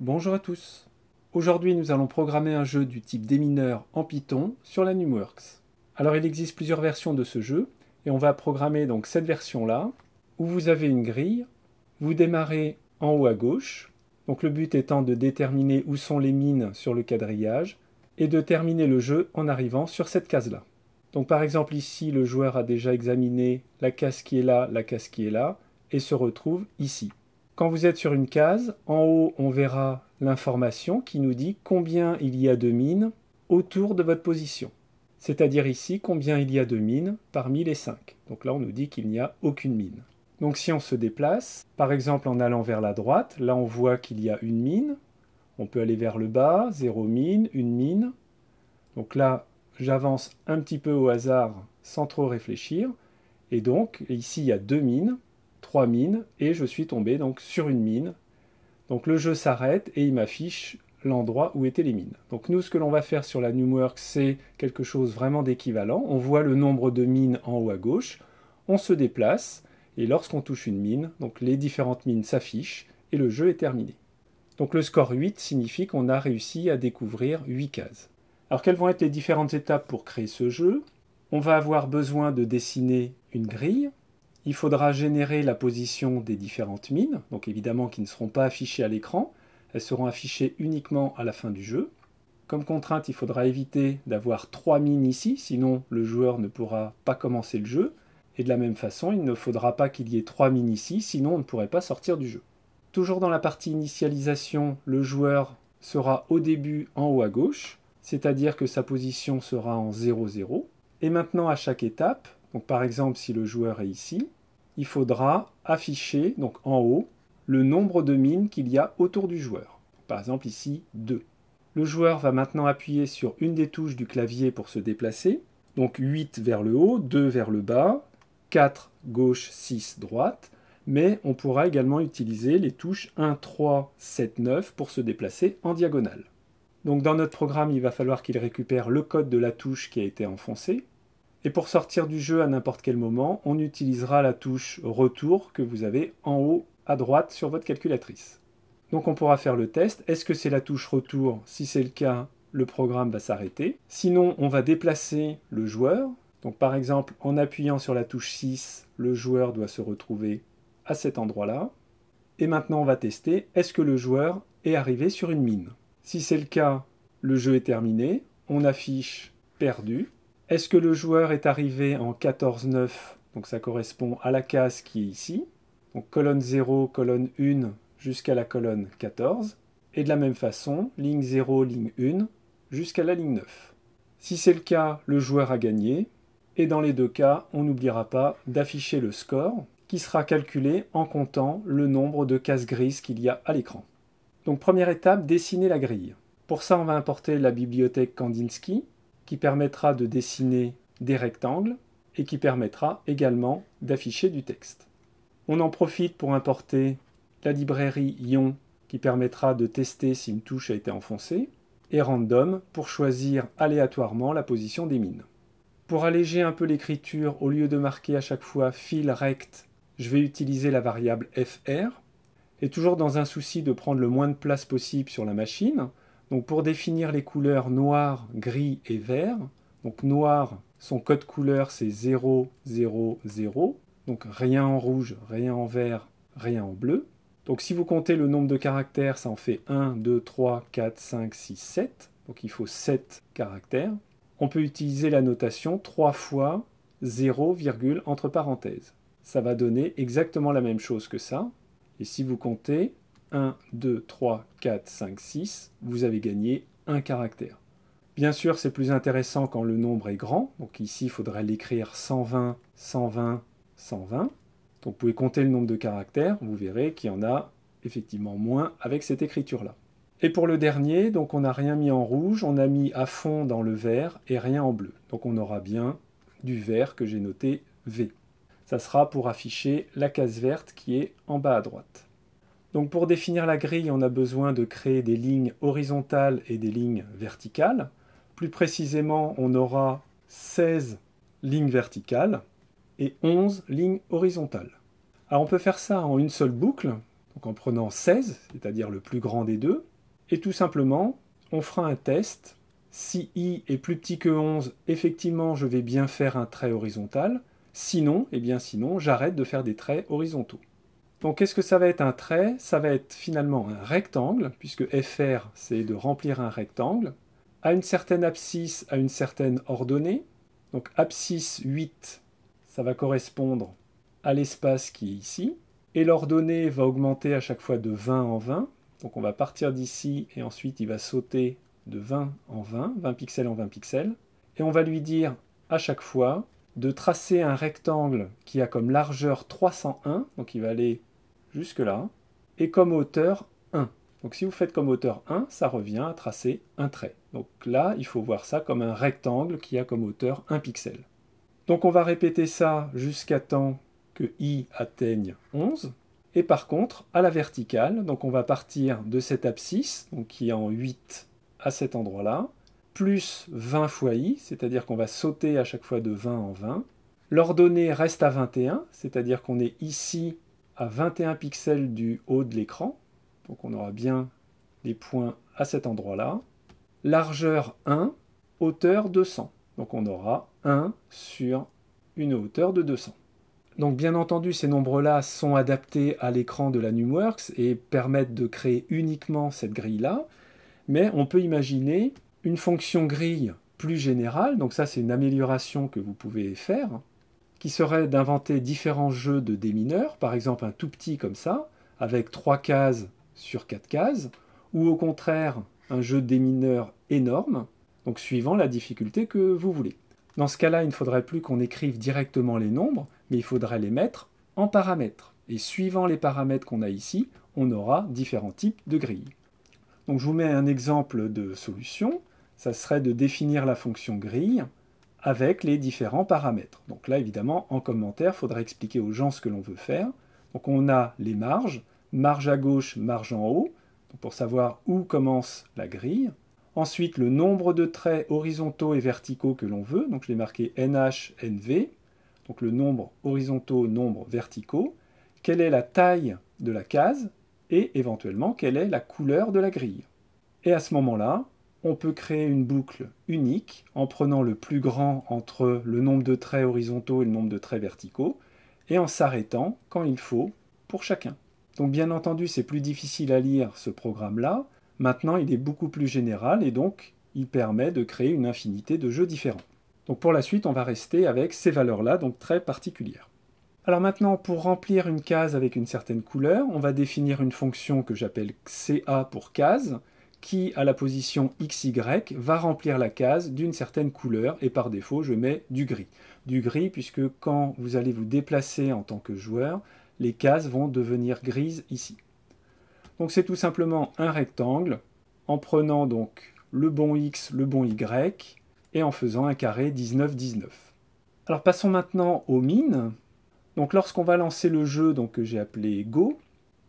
Bonjour à tous. Aujourd'hui, nous allons programmer un jeu du type mineurs en Python sur la NumWorks. Alors, il existe plusieurs versions de ce jeu et on va programmer donc cette version-là où vous avez une grille, vous démarrez en haut à gauche. Donc le but étant de déterminer où sont les mines sur le quadrillage et de terminer le jeu en arrivant sur cette case-là. Donc par exemple ici, le joueur a déjà examiné la case qui est là, la case qui est là et se retrouve ici. Quand vous êtes sur une case, en haut, on verra l'information qui nous dit combien il y a de mines autour de votre position. C'est-à-dire ici, combien il y a de mines parmi les 5. Donc là, on nous dit qu'il n'y a aucune mine. Donc si on se déplace, par exemple en allant vers la droite, là on voit qu'il y a une mine. On peut aller vers le bas, 0 mine, une mine. Donc là, j'avance un petit peu au hasard sans trop réfléchir. Et donc, ici, il y a deux mines trois mines et je suis tombé donc sur une mine. Donc le jeu s'arrête et il m'affiche l'endroit où étaient les mines. Donc nous, ce que l'on va faire sur la Work, c'est quelque chose vraiment d'équivalent. On voit le nombre de mines en haut à gauche, on se déplace, et lorsqu'on touche une mine, donc les différentes mines s'affichent, et le jeu est terminé. Donc le score 8 signifie qu'on a réussi à découvrir 8 cases. Alors quelles vont être les différentes étapes pour créer ce jeu On va avoir besoin de dessiner une grille, il faudra générer la position des différentes mines, donc évidemment qui ne seront pas affichées à l'écran, elles seront affichées uniquement à la fin du jeu. Comme contrainte, il faudra éviter d'avoir trois mines ici, sinon le joueur ne pourra pas commencer le jeu. Et de la même façon, il ne faudra pas qu'il y ait trois mines ici, sinon on ne pourrait pas sortir du jeu. Toujours dans la partie initialisation, le joueur sera au début en haut à gauche, c'est-à-dire que sa position sera en 0-0. Et maintenant, à chaque étape, donc par exemple si le joueur est ici, il faudra afficher donc en haut le nombre de mines qu'il y a autour du joueur. Par exemple ici 2. Le joueur va maintenant appuyer sur une des touches du clavier pour se déplacer. Donc 8 vers le haut, 2 vers le bas, 4 gauche, 6 droite. Mais on pourra également utiliser les touches 1, 3, 7, 9 pour se déplacer en diagonale. Donc dans notre programme, il va falloir qu'il récupère le code de la touche qui a été enfoncée. Et pour sortir du jeu à n'importe quel moment, on utilisera la touche Retour que vous avez en haut à droite sur votre calculatrice. Donc on pourra faire le test. Est-ce que c'est la touche Retour Si c'est le cas, le programme va s'arrêter. Sinon, on va déplacer le joueur. Donc par exemple, en appuyant sur la touche 6, le joueur doit se retrouver à cet endroit-là. Et maintenant, on va tester, est-ce que le joueur est arrivé sur une mine Si c'est le cas, le jeu est terminé, on affiche perdu, est-ce que le joueur est arrivé en 14-9 Donc ça correspond à la case qui est ici. Donc colonne 0, colonne 1 jusqu'à la colonne 14. Et de la même façon, ligne 0, ligne 1 jusqu'à la ligne 9. Si c'est le cas, le joueur a gagné. Et dans les deux cas, on n'oubliera pas d'afficher le score qui sera calculé en comptant le nombre de cases grises qu'il y a à l'écran. Donc première étape, dessiner la grille. Pour ça, on va importer la bibliothèque Kandinsky, qui permettra de dessiner des rectangles et qui permettra également d'afficher du texte. On en profite pour importer la librairie Ion qui permettra de tester si une touche a été enfoncée, et Random pour choisir aléatoirement la position des mines. Pour alléger un peu l'écriture, au lieu de marquer à chaque fois fil rect, je vais utiliser la variable fr, et toujours dans un souci de prendre le moins de place possible sur la machine, donc pour définir les couleurs noir, gris et vert, donc noir, son code couleur c'est 0, 0, 0. Donc rien en rouge, rien en vert, rien en bleu. Donc si vous comptez le nombre de caractères, ça en fait 1, 2, 3, 4, 5, 6, 7. Donc il faut 7 caractères. On peut utiliser la notation 3 fois 0, entre parenthèses. Ça va donner exactement la même chose que ça. Et si vous comptez, 1, 2, 3, 4, 5, 6, vous avez gagné un caractère. Bien sûr, c'est plus intéressant quand le nombre est grand. Donc ici, il faudrait l'écrire 120, 120, 120. Donc vous pouvez compter le nombre de caractères. Vous verrez qu'il y en a effectivement moins avec cette écriture-là. Et pour le dernier, donc on n'a rien mis en rouge, on a mis à fond dans le vert et rien en bleu. Donc on aura bien du vert que j'ai noté V. Ça sera pour afficher la case verte qui est en bas à droite. Donc pour définir la grille, on a besoin de créer des lignes horizontales et des lignes verticales. Plus précisément, on aura 16 lignes verticales et 11 lignes horizontales. Alors on peut faire ça en une seule boucle, donc en prenant 16, c'est-à-dire le plus grand des deux, et tout simplement, on fera un test. Si i est plus petit que 11, effectivement, je vais bien faire un trait horizontal. Sinon, eh bien sinon, j'arrête de faire des traits horizontaux. Donc qu'est-ce que ça va être un trait Ça va être finalement un rectangle, puisque FR c'est de remplir un rectangle, à une certaine abscisse, à une certaine ordonnée. Donc abscisse 8, ça va correspondre à l'espace qui est ici, et l'ordonnée va augmenter à chaque fois de 20 en 20. Donc on va partir d'ici et ensuite il va sauter de 20 en 20, 20 pixels en 20 pixels, et on va lui dire à chaque fois de tracer un rectangle qui a comme largeur 301, donc il va aller jusque-là, et comme hauteur 1. Donc si vous faites comme hauteur 1, ça revient à tracer un trait. Donc là, il faut voir ça comme un rectangle qui a comme hauteur 1 pixel. Donc on va répéter ça jusqu'à temps que i atteigne 11. Et par contre, à la verticale, donc on va partir de cet abscisse, donc qui est en 8 à cet endroit-là, plus 20 fois i, c'est-à-dire qu'on va sauter à chaque fois de 20 en 20. L'ordonnée reste à 21, c'est-à-dire qu'on est ici à 21 pixels du haut de l'écran. Donc on aura bien des points à cet endroit-là. Largeur 1, hauteur 200. Donc on aura 1 sur une hauteur de 200. Donc bien entendu, ces nombres-là sont adaptés à l'écran de la NumWorks et permettent de créer uniquement cette grille-là. Mais on peut imaginer une fonction grille plus générale. Donc ça, c'est une amélioration que vous pouvez faire qui serait d'inventer différents jeux de démineurs, mineurs, par exemple un tout petit comme ça, avec 3 cases sur 4 cases, ou au contraire un jeu de mineurs énorme, donc suivant la difficulté que vous voulez. Dans ce cas-là, il ne faudrait plus qu'on écrive directement les nombres, mais il faudrait les mettre en paramètres. Et suivant les paramètres qu'on a ici, on aura différents types de grilles. Donc je vous mets un exemple de solution. Ça serait de définir la fonction grille avec les différents paramètres. Donc là, évidemment, en commentaire, il faudra expliquer aux gens ce que l'on veut faire. Donc on a les marges, marge à gauche, marge en haut, pour savoir où commence la grille. Ensuite, le nombre de traits horizontaux et verticaux que l'on veut. Donc je l'ai marqué NH, NV, donc le nombre horizontaux, nombre verticaux. Quelle est la taille de la case et éventuellement quelle est la couleur de la grille. Et à ce moment-là, on peut créer une boucle unique en prenant le plus grand entre le nombre de traits horizontaux et le nombre de traits verticaux, et en s'arrêtant quand il faut pour chacun. Donc bien entendu, c'est plus difficile à lire ce programme-là. Maintenant, il est beaucoup plus général et donc il permet de créer une infinité de jeux différents. Donc pour la suite, on va rester avec ces valeurs-là, donc très particulières. Alors maintenant, pour remplir une case avec une certaine couleur, on va définir une fonction que j'appelle CA pour case, qui, à la position XY, va remplir la case d'une certaine couleur, et par défaut, je mets du gris. Du gris, puisque quand vous allez vous déplacer en tant que joueur, les cases vont devenir grises ici. Donc c'est tout simplement un rectangle, en prenant donc le bon X, le bon Y, et en faisant un carré 19-19. Alors passons maintenant aux mines. Donc lorsqu'on va lancer le jeu donc, que j'ai appelé Go,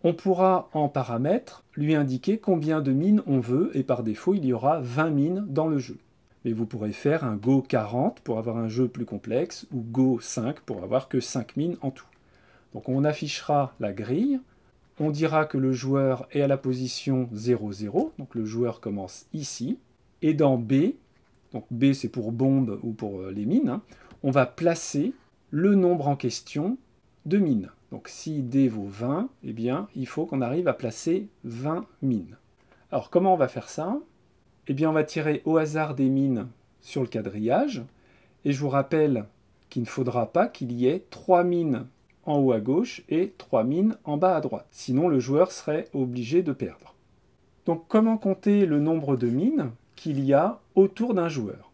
on pourra en paramètres lui indiquer combien de mines on veut et par défaut il y aura 20 mines dans le jeu. Mais vous pourrez faire un Go 40 pour avoir un jeu plus complexe ou Go 5 pour avoir que 5 mines en tout. Donc on affichera la grille, on dira que le joueur est à la position 0 donc le joueur commence ici, et dans B, donc B c'est pour bombes ou pour euh, les mines, hein, on va placer le nombre en question de mines. Donc si D vaut 20, eh bien, il faut qu'on arrive à placer 20 mines. Alors comment on va faire ça Eh bien, on va tirer au hasard des mines sur le quadrillage. Et je vous rappelle qu'il ne faudra pas qu'il y ait 3 mines en haut à gauche et 3 mines en bas à droite. Sinon, le joueur serait obligé de perdre. Donc comment compter le nombre de mines qu'il y a autour d'un joueur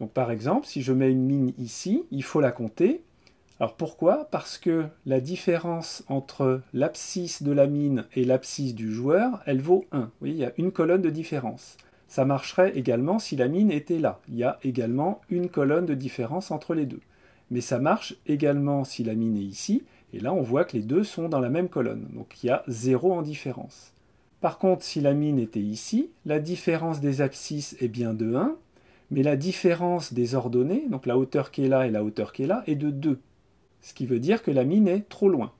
Donc par exemple, si je mets une mine ici, il faut la compter alors pourquoi Parce que la différence entre l'abscisse de la mine et l'abscisse du joueur, elle vaut 1. Vous il y a une colonne de différence. Ça marcherait également si la mine était là. Il y a également une colonne de différence entre les deux. Mais ça marche également si la mine est ici, et là on voit que les deux sont dans la même colonne, donc il y a 0 en différence. Par contre, si la mine était ici, la différence des abscisses est bien de 1, mais la différence des ordonnées, donc la hauteur qui est là et la hauteur qui est là, est de 2 ce qui veut dire que la mine est trop loin.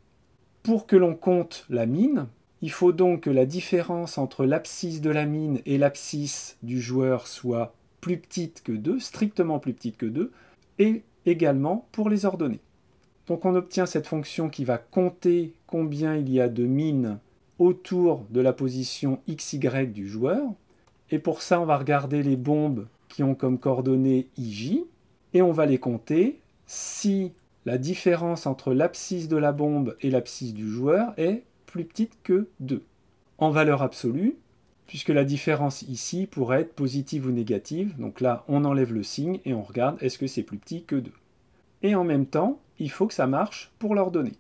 Pour que l'on compte la mine, il faut donc que la différence entre l'abscisse de la mine et l'abscisse du joueur soit plus petite que 2, strictement plus petite que 2, et également pour les ordonnées. Donc on obtient cette fonction qui va compter combien il y a de mines autour de la position XY du joueur. Et pour ça, on va regarder les bombes qui ont comme coordonnées IJ, et on va les compter si la différence entre l'abscisse de la bombe et l'abscisse du joueur est plus petite que 2. En valeur absolue, puisque la différence ici pourrait être positive ou négative, donc là on enlève le signe et on regarde est-ce que c'est plus petit que 2. Et en même temps, il faut que ça marche pour l'ordonnée.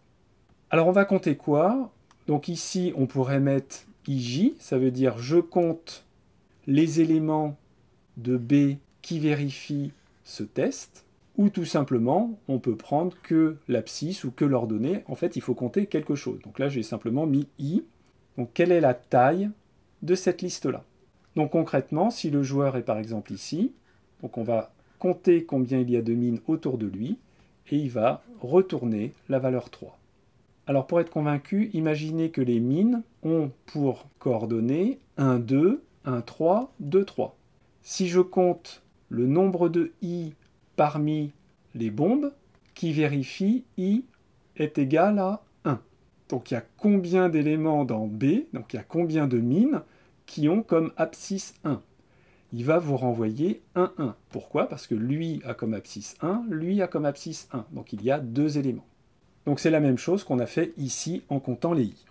Alors on va compter quoi Donc ici on pourrait mettre IJ, ça veut dire je compte les éléments de B qui vérifient ce test ou tout simplement, on peut prendre que l'abscisse ou que l'ordonnée. En fait, il faut compter quelque chose. Donc là, j'ai simplement mis i. Donc quelle est la taille de cette liste-là Donc concrètement, si le joueur est par exemple ici, donc on va compter combien il y a de mines autour de lui, et il va retourner la valeur 3. Alors pour être convaincu, imaginez que les mines ont pour coordonnées 1, 2, 1, 3, 2, 3. Si je compte le nombre de i parmi les bombes qui vérifie I est égal à 1. Donc il y a combien d'éléments dans B, donc il y a combien de mines qui ont comme abscisse 1 Il va vous renvoyer 1, 1. Pourquoi Parce que lui a comme abscisse 1, lui a comme abscisse 1. Donc il y a deux éléments. Donc c'est la même chose qu'on a fait ici en comptant les I.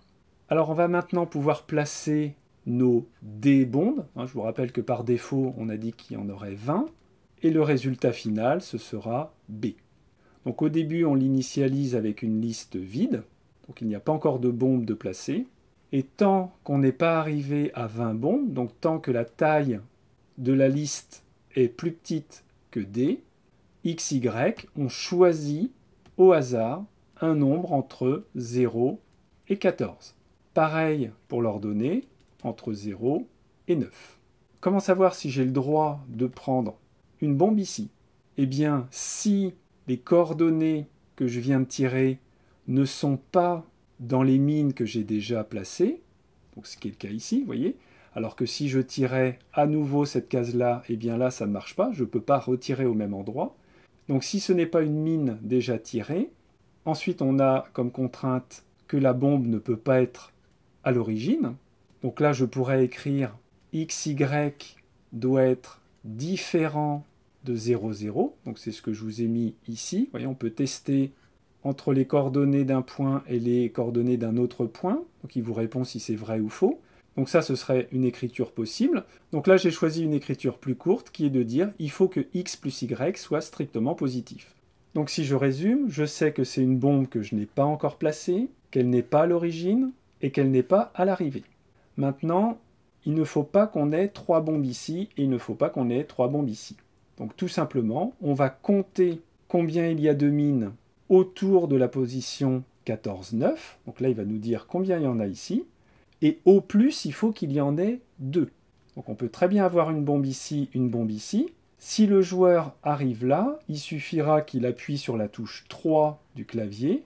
Alors on va maintenant pouvoir placer nos D bombes. Hein, je vous rappelle que par défaut, on a dit qu'il y en aurait 20 et le résultat final, ce sera B. Donc au début, on l'initialise avec une liste vide, donc il n'y a pas encore de bombes de placer. Et tant qu'on n'est pas arrivé à 20 bombes, donc tant que la taille de la liste est plus petite que D, XY, on choisit au hasard un nombre entre 0 et 14. Pareil pour l'ordonnée, entre 0 et 9. Comment savoir si j'ai le droit de prendre une bombe ici. Eh bien, si les coordonnées que je viens de tirer ne sont pas dans les mines que j'ai déjà placées, donc ce qui est le cas ici, vous voyez, alors que si je tirais à nouveau cette case-là, eh bien là, ça ne marche pas, je ne peux pas retirer au même endroit. Donc si ce n'est pas une mine déjà tirée, ensuite on a comme contrainte que la bombe ne peut pas être à l'origine. Donc là, je pourrais écrire XY doit être différent de 0, Donc c'est ce que je vous ai mis ici. voyez, on peut tester entre les coordonnées d'un point et les coordonnées d'un autre point. Donc il vous répond si c'est vrai ou faux. Donc ça, ce serait une écriture possible. Donc là, j'ai choisi une écriture plus courte qui est de dire il faut que x plus y soit strictement positif. Donc si je résume, je sais que c'est une bombe que je n'ai pas encore placée, qu'elle n'est pas à l'origine et qu'elle n'est pas à l'arrivée. Maintenant, il ne faut pas qu'on ait trois bombes ici et il ne faut pas qu'on ait trois bombes ici. Donc tout simplement, on va compter combien il y a de mines autour de la position 14, 9. Donc là, il va nous dire combien il y en a ici. Et au plus, il faut qu'il y en ait deux. Donc on peut très bien avoir une bombe ici, une bombe ici. Si le joueur arrive là, il suffira qu'il appuie sur la touche 3 du clavier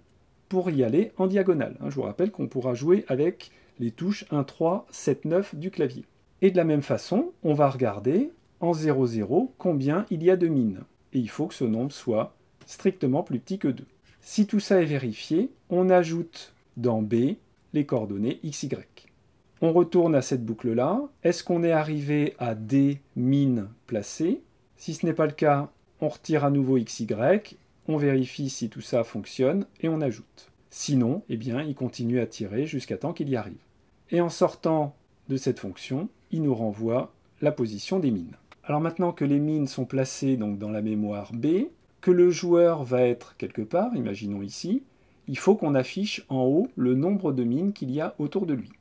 pour y aller en diagonale. Hein, je vous rappelle qu'on pourra jouer avec les touches 1, 3, 7, 9 du clavier. Et de la même façon, on va regarder en 0,0 combien il y a de mines, et il faut que ce nombre soit strictement plus petit que 2. Si tout ça est vérifié, on ajoute dans B les coordonnées xy. On retourne à cette boucle-là. Est-ce qu'on est arrivé à D mines placées Si ce n'est pas le cas, on retire à nouveau xy, on vérifie si tout ça fonctionne et on ajoute. Sinon, eh bien, il continue à tirer jusqu'à temps qu'il y arrive. Et en sortant de cette fonction, il nous renvoie la position des mines. Alors maintenant que les mines sont placées dans la mémoire B, que le joueur va être quelque part, imaginons ici, il faut qu'on affiche en haut le nombre de mines qu'il y a autour de lui.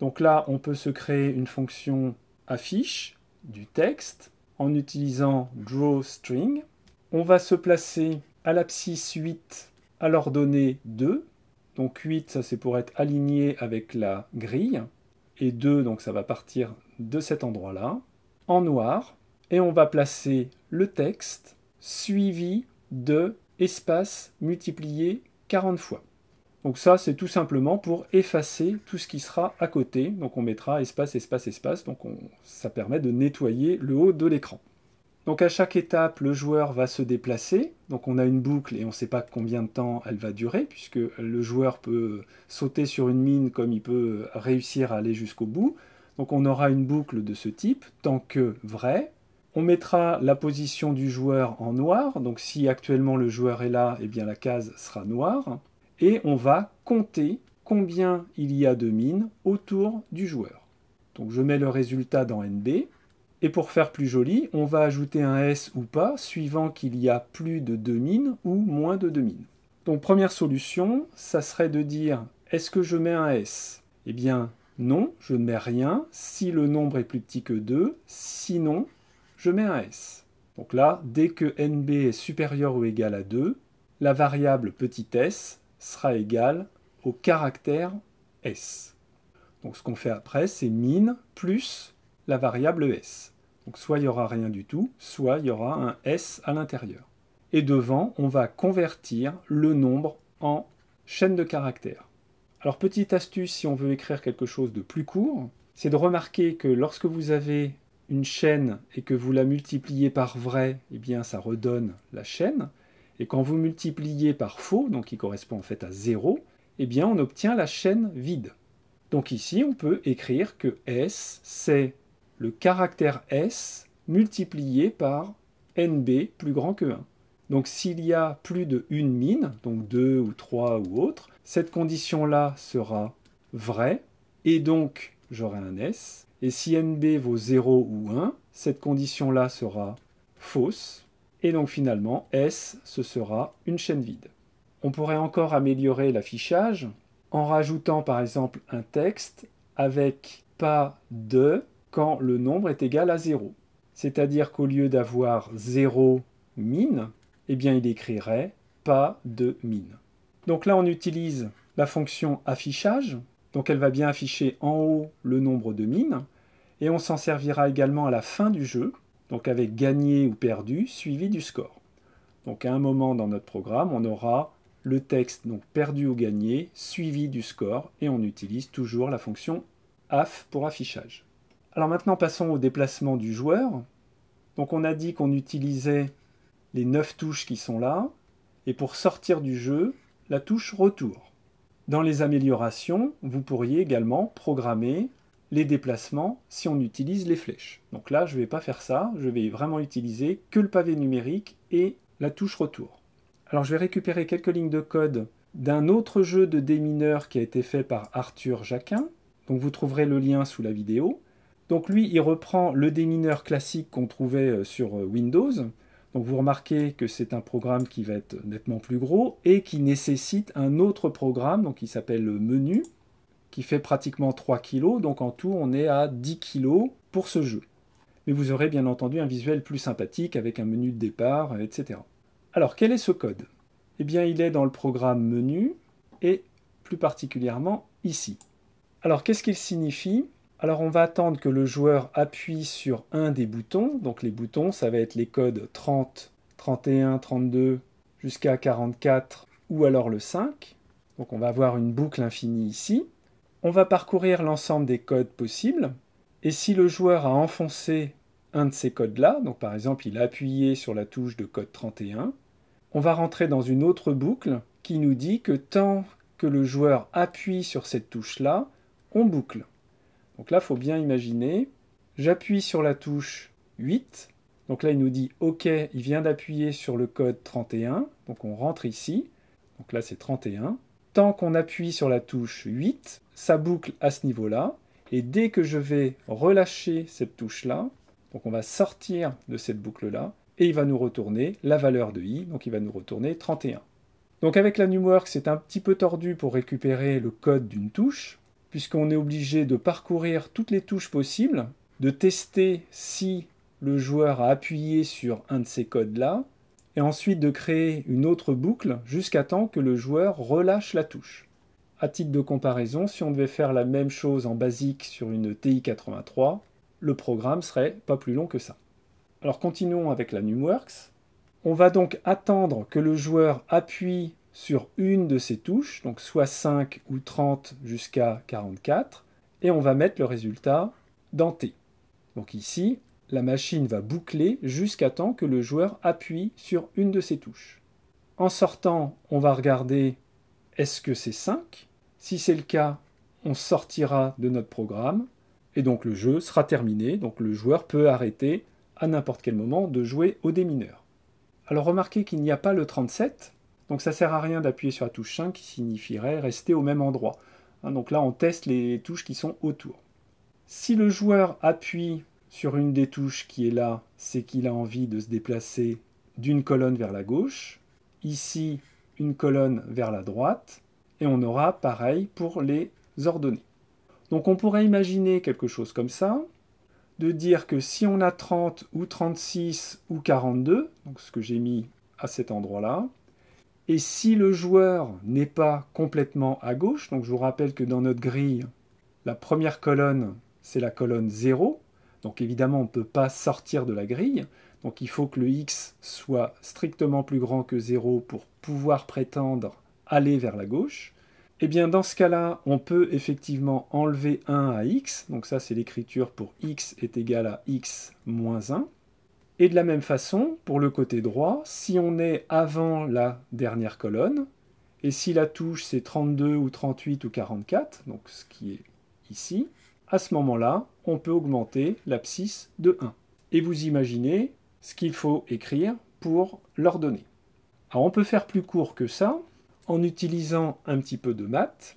Donc là, on peut se créer une fonction affiche du texte en utilisant drawString. On va se placer à l'abscisse 8 à l'ordonnée 2. Donc 8, ça c'est pour être aligné avec la grille. Et 2, donc ça va partir de cet endroit-là. En noir, et on va placer le texte suivi de espace multiplié 40 fois. Donc ça, c'est tout simplement pour effacer tout ce qui sera à côté. Donc on mettra espace, espace, espace. Donc ça permet de nettoyer le haut de l'écran. Donc à chaque étape, le joueur va se déplacer. Donc on a une boucle et on ne sait pas combien de temps elle va durer, puisque le joueur peut sauter sur une mine comme il peut réussir à aller jusqu'au bout. Donc on aura une boucle de ce type, tant que vrai, on mettra la position du joueur en noir, donc si actuellement le joueur est là, eh bien la case sera noire. Et on va compter combien il y a de mines autour du joueur. Donc je mets le résultat dans NB. Et pour faire plus joli, on va ajouter un S ou pas, suivant qu'il y a plus de 2 mines ou moins de 2 mines. Donc première solution, ça serait de dire, est-ce que je mets un S Eh bien non, je ne mets rien si le nombre est plus petit que 2, sinon je mets un S. Donc là, dès que NB est supérieur ou égal à 2, la variable petit s sera égale au caractère S. Donc ce qu'on fait après, c'est mine plus la variable S. Donc soit il n'y aura rien du tout, soit il y aura un S à l'intérieur. Et devant, on va convertir le nombre en chaîne de caractères. Alors petite astuce si on veut écrire quelque chose de plus court, c'est de remarquer que lorsque vous avez une chaîne et que vous la multipliez par vrai, eh bien ça redonne la chaîne. Et quand vous multipliez par faux, donc qui correspond en fait à 0, eh bien on obtient la chaîne vide. Donc ici, on peut écrire que S, c'est le caractère S multiplié par NB plus grand que 1. Donc s'il y a plus de une mine, donc 2 ou 3 ou autre, cette condition-là sera vraie, et donc j'aurai un S. Et si NB vaut 0 ou 1, cette condition-là sera fausse. Et donc finalement, S, ce sera une chaîne vide. On pourrait encore améliorer l'affichage en rajoutant par exemple un texte avec pas de quand le nombre est égal à 0. C'est-à-dire qu'au lieu d'avoir 0 mine, eh bien il écrirait pas de mine. Donc là on utilise la fonction affichage, donc elle va bien afficher en haut le nombre de mines, et on s'en servira également à la fin du jeu, donc avec gagné ou perdu, suivi du score. Donc à un moment dans notre programme, on aura le texte donc perdu ou gagné, suivi du score, et on utilise toujours la fonction AF pour affichage. Alors maintenant passons au déplacement du joueur. Donc on a dit qu'on utilisait les 9 touches qui sont là, et pour sortir du jeu, la touche retour. Dans les améliorations, vous pourriez également programmer les déplacements si on utilise les flèches. Donc là, je vais pas faire ça, je vais vraiment utiliser que le pavé numérique et la touche retour. Alors je vais récupérer quelques lignes de code d'un autre jeu de démineur qui a été fait par Arthur Jacquin. Donc vous trouverez le lien sous la vidéo. Donc lui, il reprend le démineur classique qu'on trouvait euh, sur euh, Windows. Donc vous remarquez que c'est un programme qui va être nettement plus gros et qui nécessite un autre programme, donc qui s'appelle menu, qui fait pratiquement 3 kg, donc en tout on est à 10 kg pour ce jeu. Mais vous aurez bien entendu un visuel plus sympathique avec un menu de départ, euh, etc. Alors quel est ce code Eh bien il est dans le programme menu et plus particulièrement ici. Alors qu'est-ce qu'il signifie alors on va attendre que le joueur appuie sur un des boutons. Donc les boutons, ça va être les codes 30, 31, 32 jusqu'à 44 ou alors le 5. Donc on va avoir une boucle infinie ici. On va parcourir l'ensemble des codes possibles, et si le joueur a enfoncé un de ces codes-là, donc par exemple il a appuyé sur la touche de code 31, on va rentrer dans une autre boucle qui nous dit que tant que le joueur appuie sur cette touche-là, on boucle. Donc là, il faut bien imaginer, j'appuie sur la touche 8, donc là il nous dit OK, il vient d'appuyer sur le code 31, donc on rentre ici, donc là c'est 31, tant qu'on appuie sur la touche 8, ça boucle à ce niveau-là. Et dès que je vais relâcher cette touche-là, donc on va sortir de cette boucle-là, et il va nous retourner la valeur de i, donc il va nous retourner 31. Donc avec la NumWorks, c'est un petit peu tordu pour récupérer le code d'une touche, puisqu'on est obligé de parcourir toutes les touches possibles, de tester si le joueur a appuyé sur un de ces codes-là, et ensuite de créer une autre boucle jusqu'à temps que le joueur relâche la touche. À titre de comparaison, si on devait faire la même chose en basique sur une TI-83, le programme serait pas plus long que ça. Alors continuons avec la NumWorks. On va donc attendre que le joueur appuie sur une de ces touches, donc soit 5 ou 30 jusqu'à 44, et on va mettre le résultat dans T. Donc ici, la machine va boucler jusqu'à temps que le joueur appuie sur une de ses touches. En sortant, on va regarder est-ce que c'est 5 Si c'est le cas, on sortira de notre programme et donc le jeu sera terminé. Donc le joueur peut arrêter à n'importe quel moment de jouer au démineur. Alors remarquez qu'il n'y a pas le 37, donc ça sert à rien d'appuyer sur la touche 5 qui signifierait rester au même endroit. Hein, donc là on teste les touches qui sont autour. Si le joueur appuie sur une des touches qui est là, c'est qu'il a envie de se déplacer d'une colonne vers la gauche, ici une colonne vers la droite, et on aura pareil pour les ordonnées. Donc on pourrait imaginer quelque chose comme ça, de dire que si on a 30 ou 36 ou 42, donc ce que j'ai mis à cet endroit-là, et si le joueur n'est pas complètement à gauche, donc je vous rappelle que dans notre grille, la première colonne, c'est la colonne 0, donc évidemment, on ne peut pas sortir de la grille. Donc il faut que le x soit strictement plus grand que 0 pour pouvoir prétendre aller vers la gauche. et eh bien, dans ce cas-là, on peut effectivement enlever 1 à x. Donc ça, c'est l'écriture pour x est égal à x moins 1. Et de la même façon, pour le côté droit, si on est avant la dernière colonne, et si la touche c'est 32 ou 38 ou 44, donc ce qui est ici, à ce moment-là, on peut augmenter l'abscisse de 1. Et vous imaginez ce qu'il faut écrire pour l'ordonner. Alors on peut faire plus court que ça en utilisant un petit peu de maths.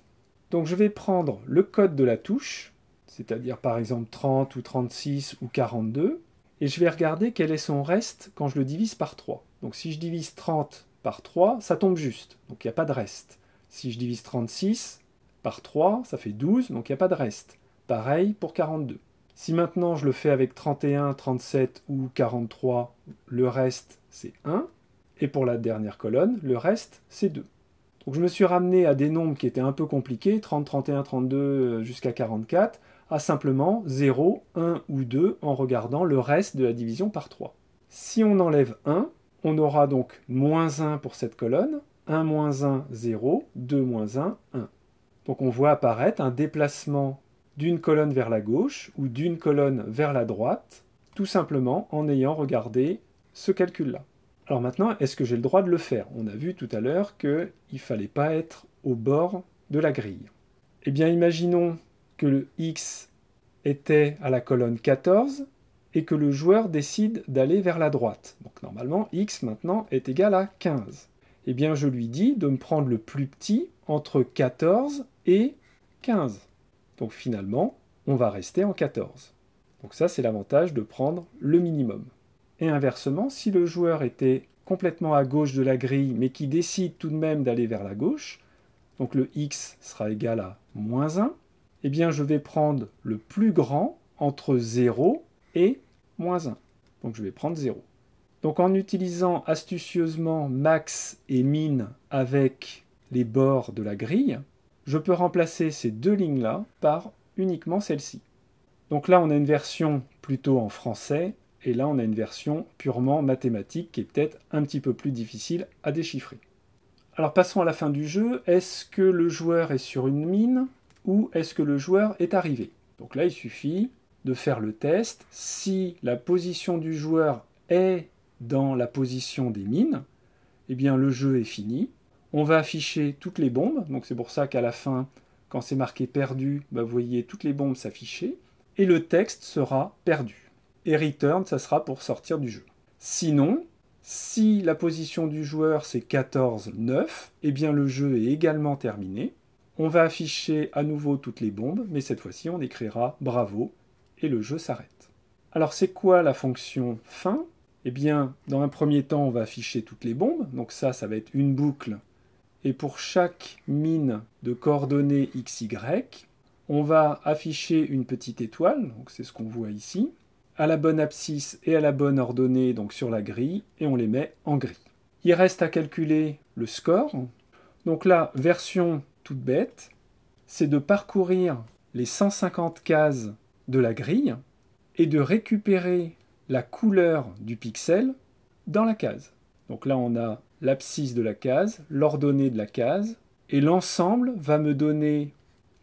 Donc je vais prendre le code de la touche, c'est-à-dire par exemple 30 ou 36 ou 42, et je vais regarder quel est son reste quand je le divise par 3. Donc si je divise 30 par 3, ça tombe juste, donc il n'y a pas de reste. Si je divise 36 par 3, ça fait 12, donc il n'y a pas de reste. Pareil pour 42. Si maintenant je le fais avec 31, 37 ou 43, le reste c'est 1. Et pour la dernière colonne, le reste c'est 2. Donc je me suis ramené à des nombres qui étaient un peu compliqués, 30, 31, 32 jusqu'à 44, à simplement 0, 1 ou 2 en regardant le reste de la division par 3. Si on enlève 1, on aura donc moins 1 pour cette colonne, 1 moins 1, 0, 2 moins 1, 1. Donc on voit apparaître un déplacement d'une colonne vers la gauche ou d'une colonne vers la droite, tout simplement en ayant regardé ce calcul-là. Alors maintenant, est-ce que j'ai le droit de le faire On a vu tout à l'heure qu'il ne fallait pas être au bord de la grille. Eh bien, imaginons que le X était à la colonne 14 et que le joueur décide d'aller vers la droite. Donc normalement, X maintenant est égal à 15. Eh bien, je lui dis de me prendre le plus petit entre 14 et 15. Donc finalement, on va rester en 14. Donc ça, c'est l'avantage de prendre le minimum. Et inversement, si le joueur était complètement à gauche de la grille, mais qui décide tout de même d'aller vers la gauche, donc le x sera égal à moins 1, eh bien je vais prendre le plus grand entre 0 et moins 1. Donc je vais prendre 0. Donc en utilisant astucieusement max et min avec les bords de la grille, je peux remplacer ces deux lignes-là par uniquement celle-ci. Donc là, on a une version plutôt en français, et là, on a une version purement mathématique qui est peut-être un petit peu plus difficile à déchiffrer. Alors passons à la fin du jeu. Est-ce que le joueur est sur une mine ou est-ce que le joueur est arrivé Donc là, il suffit de faire le test. Si la position du joueur est dans la position des mines, eh bien le jeu est fini. On va afficher toutes les bombes, donc c'est pour ça qu'à la fin, quand c'est marqué perdu, bah, vous voyez toutes les bombes s'afficher, et le texte sera perdu. Et return, ça sera pour sortir du jeu. Sinon, si la position du joueur c'est 14-9, eh bien le jeu est également terminé. On va afficher à nouveau toutes les bombes, mais cette fois-ci on écrira bravo et le jeu s'arrête. Alors c'est quoi la fonction fin Eh bien, dans un premier temps, on va afficher toutes les bombes, donc ça, ça va être une boucle et pour chaque mine de coordonnées XY, on va afficher une petite étoile, donc c'est ce qu'on voit ici, à la bonne abscisse et à la bonne ordonnée, donc sur la grille, et on les met en gris. Il reste à calculer le score. Donc là, version toute bête, c'est de parcourir les 150 cases de la grille et de récupérer la couleur du pixel dans la case. Donc là, on a l'abscisse de la case, l'ordonnée de la case, et l'ensemble va me donner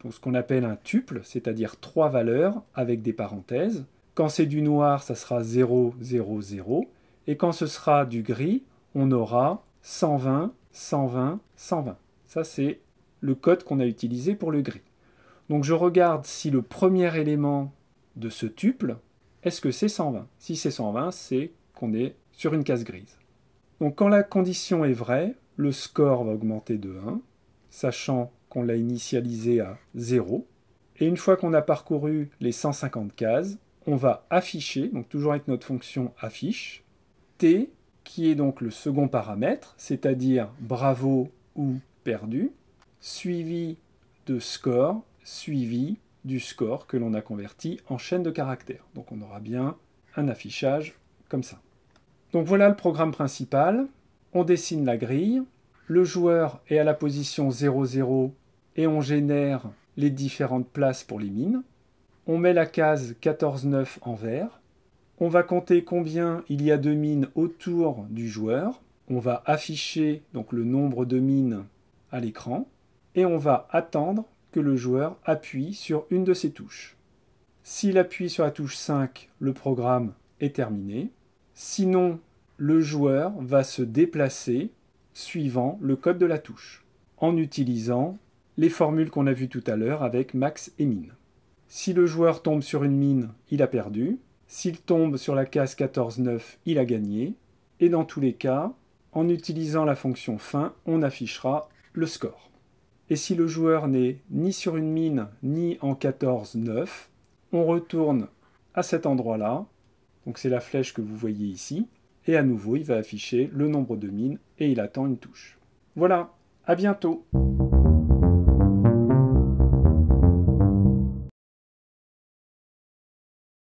ce qu'on appelle un tuple, c'est-à-dire trois valeurs avec des parenthèses. Quand c'est du noir, ça sera 0, 0, 0, et quand ce sera du gris, on aura 120, 120, 120. Ça, c'est le code qu'on a utilisé pour le gris. Donc je regarde si le premier élément de ce tuple, est-ce que c'est 120 Si c'est 120, c'est qu'on est sur une case grise. Donc quand la condition est vraie, le score va augmenter de 1, sachant qu'on l'a initialisé à 0. Et une fois qu'on a parcouru les 150 cases, on va afficher, donc toujours avec notre fonction affiche, t, qui est donc le second paramètre, c'est-à-dire bravo ou perdu, suivi de score, suivi du score que l'on a converti en chaîne de caractères. Donc on aura bien un affichage comme ça. Donc voilà le programme principal. On dessine la grille. Le joueur est à la position 0 et on génère les différentes places pour les mines. On met la case 14-9 en vert. On va compter combien il y a de mines autour du joueur. On va afficher donc le nombre de mines à l'écran et on va attendre que le joueur appuie sur une de ses touches. S'il appuie sur la touche 5, le programme est terminé. Sinon, le joueur va se déplacer suivant le code de la touche, en utilisant les formules qu'on a vues tout à l'heure avec max et mine. Si le joueur tombe sur une mine, il a perdu. S'il tombe sur la case 14-9, il a gagné. Et dans tous les cas, en utilisant la fonction fin, on affichera le score. Et si le joueur n'est ni sur une mine ni en 14-9, on retourne à cet endroit-là donc c'est la flèche que vous voyez ici. Et à nouveau, il va afficher le nombre de mines et il attend une touche. Voilà, à bientôt